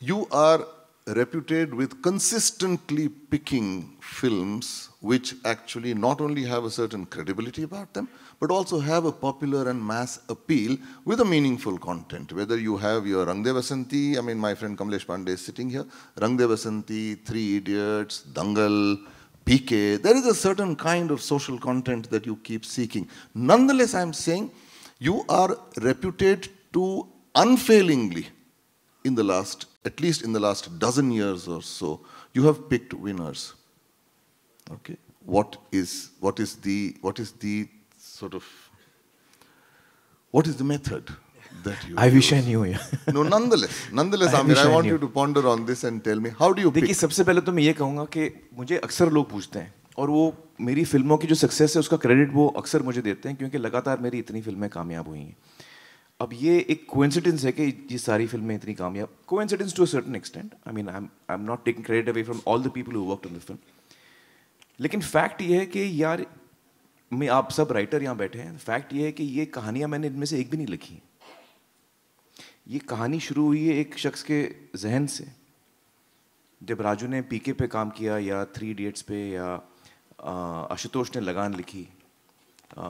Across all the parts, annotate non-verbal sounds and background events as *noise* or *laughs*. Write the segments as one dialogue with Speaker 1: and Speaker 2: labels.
Speaker 1: you are reputed with consistently picking films which actually not only have a certain credibility about them, but also have a popular and mass appeal with a meaningful content. Whether you have your rangdevasanti I mean, my friend Kamlesh Pandey is sitting here, rangdevasanti Three Idiots, Dangal, PK, there is a certain kind of social content that you keep seeking. Nonetheless, I'm saying you are reputed to unfailingly in the last, at least in the last dozen years or so, you have picked winners. Okay, what is what is the what is the sort of what is the method that you? I use? wish I knew. Yeah. no, nonetheless, nonetheless, I Amir, I, I want I you to ponder on this and tell me how do you. देखिए सबसे पहले तो मैं ये कहूँगा कि मुझे
Speaker 2: अक्सर लोग पूछते हैं और वो मेरी फिल्मों की जो सक्सेस है उसका क्रेडिट वो अक्सर मुझे देते हैं क्योंकि लगातार मेरी इतनी फिल्में कामयाब हुई हैं अब ये एक कोइंसिडेंस है कि ये सारी फिल्में इतनी कामयाब coincidence to a certain extent I mean I I am not taking credit away from all the people who worked on the film लेकिन फैक्ट ये है कि यार मैं आप सब राइटर यहाँ बैठे हैं फैक्ट ये है कि ये कहानियाँ मैंने इनमें से एक भी नहीं लिखी हैं ये कहानी शुरू हुई है एक शख्स के जहन से जब राजू ने पीके पे काम किया या थ्री इडियट्स पे या आशुतोष ने लगान लिखी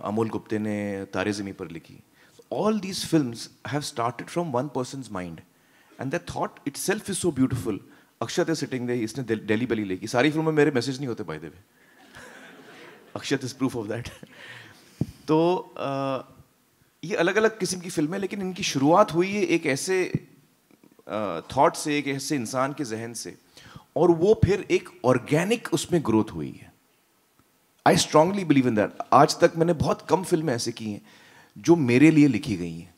Speaker 2: अमोल गुप्ते ने तारे ज़मी पर लिखी all these films have started from one person's mind. And that thought itself is so beautiful. Akshat is sitting there, इसने दिल्ली बली लेगी सारी फिल्मों में मेरे मैसेज नहीं होते by the way Akshat is proof of that तो uh, ये अलग अलग किस्म की फिल्में लेकिन इनकी शुरुआत हुई है एक ऐसे थाट uh, से एक ऐसे इंसान के जहन से और वो फिर एक ऑर्गेनिक उसमें ग्रोथ हुई है I strongly believe in that आज तक मैंने बहुत कम फिल्में ऐसे की हैं जो मेरे लिए लिखी गई हैं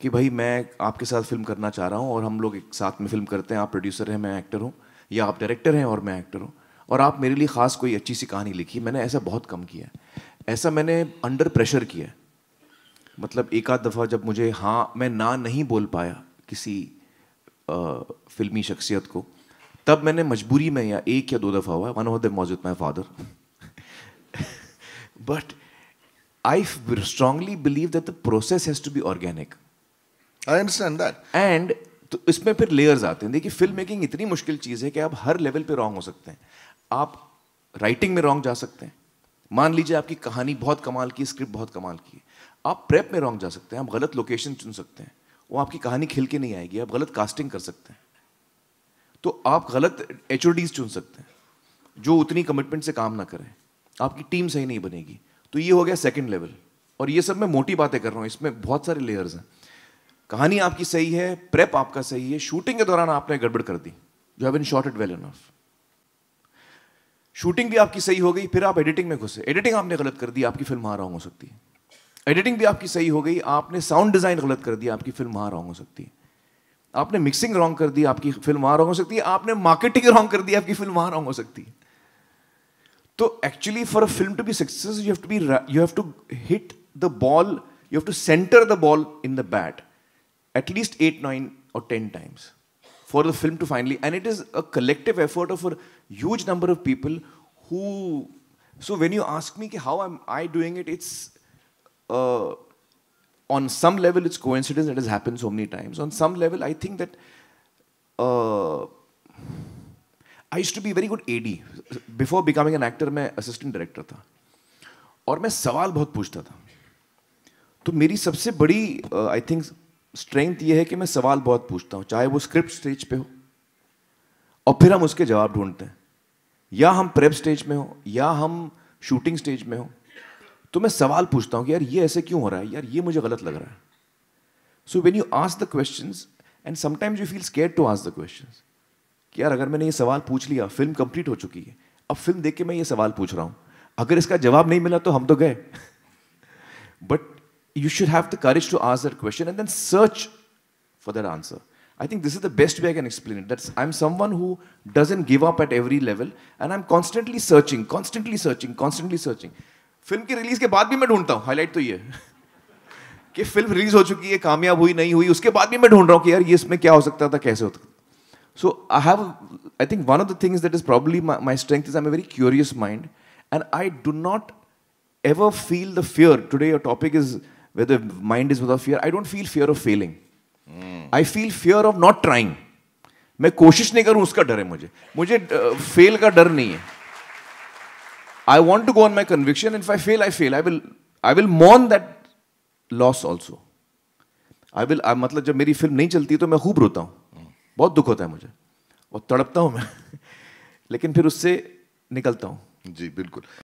Speaker 2: कि भाई मैं आपके साथ फिल्म करना चाह रहा हूँ और हम लोग एक साथ में फिल्म करते हैं आप प्रोड्यूसर हैं मैं एक्टर हूँ या आप डायरेक्टर हैं और मैं एक्टर हूँ और आप मेरे लिए ख़ास कोई अच्छी सी कहानी लिखी मैंने ऐसा बहुत कम किया ऐसा मैंने अंडर प्रेशर किया मतलब एक आध दफ़ा जब मुझे हाँ मैं ना नहीं बोल पाया किसी आ, फिल्मी शख्सियत को तब मैंने मजबूरी में या एक या दो दफ़ा हुआ one of the most my father but I strongly believe that the process has to be organic. I understand that. And तो इसमें फिर लेयर्स आते हैं देखिए फिल्म मेकिंग इतनी मुश्किल चीज़ है कि आप हर लेवल पे रॉन्ग हो सकते हैं आप राइटिंग में रॉन्ग जा सकते हैं मान लीजिए आपकी कहानी बहुत कमाल की स्क्रिप्ट बहुत कमाल की है आप प्रेप में रॉन्ग जा सकते हैं आप गलत लोकेशन चुन सकते हैं वो आपकी कहानी खिल के नहीं आएगी आप गलत कास्टिंग कर सकते हैं तो आप गलत एच चुन सकते हैं जो उतनी कमिटमेंट से काम ना करें आपकी टीम सही नहीं बनेगी तो ये हो गया सेकेंड लेवल और ये सब मैं मोटी बातें कर रहा हूँ इसमें बहुत सारे लेयर्स हैं कहानी आपकी सही है प्रेप आपका सही है शूटिंग के दौरान आपने गड़बड़ कर दी you have been shot it well enough shooting भी आपकी सही हो गई फिर आप एडिटिंग में घुसे एडिटिंग आपने गलत कर दी आपकी फिल्म आ रहा हो सकती है एडिटिंग भी आपकी सही हो गई आपने साउंड डिजाइन गलत कर दिया आपकी फिल्म आ रॉन्ग हो सकती है आपने मिक्सिंग रॉन्ग कर दी आपकी फिल्म वहां रहा हो सकती है आपने मार्केटिंग रॉन्ग कर दी आपकी फिल्म वहां रहा हो सकती है So actually, for a film to be successful, you have to be you have to hit the ball. You have to center the ball in the bat at least eight, nine, or ten times for the film to finally. And it is a collective effort of a huge number of people who. So when you ask me how am I doing it, it's uh, on some level it's coincidence that has happened so many times. On some level, I think that. Uh, I to be very good A D before becoming an actor मैं assistant director था और मैं सवाल बहुत पूछता था तो मेरी सबसे बड़ी आई थिंक स्ट्रेंथ ये है कि मैं सवाल बहुत पूछता हूँ चाहे वो स्क्रिप्ट स्टेज पे हो और फिर हम उसके जवाब ढूंढते हैं या हम प्रेप स्टेज में हो या हम शूटिंग स्टेज में हो तो मैं सवाल पूछता हूँ कि यार ये ऐसे क्यों हो रहा है यार ये मुझे गलत लग रहा है so when you ask the question and sometimes you feel scare to ask the question कि यार अगर मैंने ये सवाल पूछ लिया फिल्म कंप्लीट हो चुकी है अब फिल्म देख के मैं ये सवाल पूछ रहा हूं अगर इसका जवाब नहीं मिला तो हम तो गए but you should have the courage to answer that question and then search for that answer this is the best way I can explain it that's I am someone who who give up at every level and I am constantly searching constantly searching constantly searching film की release के बाद भी मैं ढूंढता हूँ highlight तो ये *laughs* कि फिल्म रिलीज हो चुकी है कामयाब हुई नहीं हुई उसके बाद भी मैं ढूंढ रहा हूँ कि यार ये इसमें क्या हो सकता था कैसे हो सकता So I have, I think one of the things that is probably my, my strength is I'm a very curious mind, and I do not ever feel the fear. Today your topic is whether mind is without fear. I don't feel fear of failing. Mm. I feel fear of not trying. मैं कोशिश नहीं करूं उसका डर है मुझे मुझे fail का डर नहीं है I want to go on my conviction, if I fail, I fail. I will, I will mourn that loss also. I will, I, मतलब जब मेरी फिल्म नहीं चलती तो मैं खूब रोता हूँ बहुत दुख होता है मुझे और तड़पता हूँ मैं *laughs* लेकिन फिर उससे निकलता हूँ जी बिल्कुल